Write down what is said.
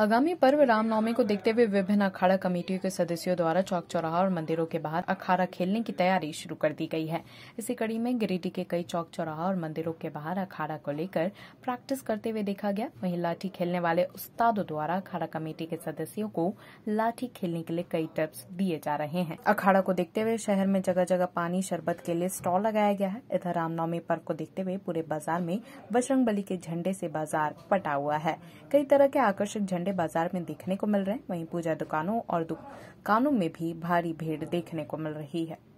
आगामी पर्व रामनवमी को देखते हुए विभिन्न अखाड़ा कमेटियों के सदस्यों द्वारा चौक चौराहा और मंदिरों के बाहर अखाड़ा खेलने की तैयारी शुरू कर दी गई है इसी कड़ी में गिरिडीह के कई चौक चौराहा और मंदिरों के बाहर अखाड़ा को लेकर प्रैक्टिस करते हुए देखा गया वहीं लाठी खेलने वाले उस्तादों द्वारा अखाड़ा कमेटी के सदस्यों को लाठी खेलने के लिए कई टिप्स दिए जा रहे हैं अखाड़ा को देखते हुए शहर में जगह जगह पानी शरबत के लिए स्टॉल लगाया गया है इधर रामनवमी पर्व को देखते हुए पूरे बाजार में बजरंग के झंडे ऐसी बाजार पटा हुआ है कई तरह के आकर्षक झंडे अंडे बाजार में देखने को मिल रहे हैं वहीं पूजा दुकानों और दुकानों में भी भारी भीड़ देखने को मिल रही है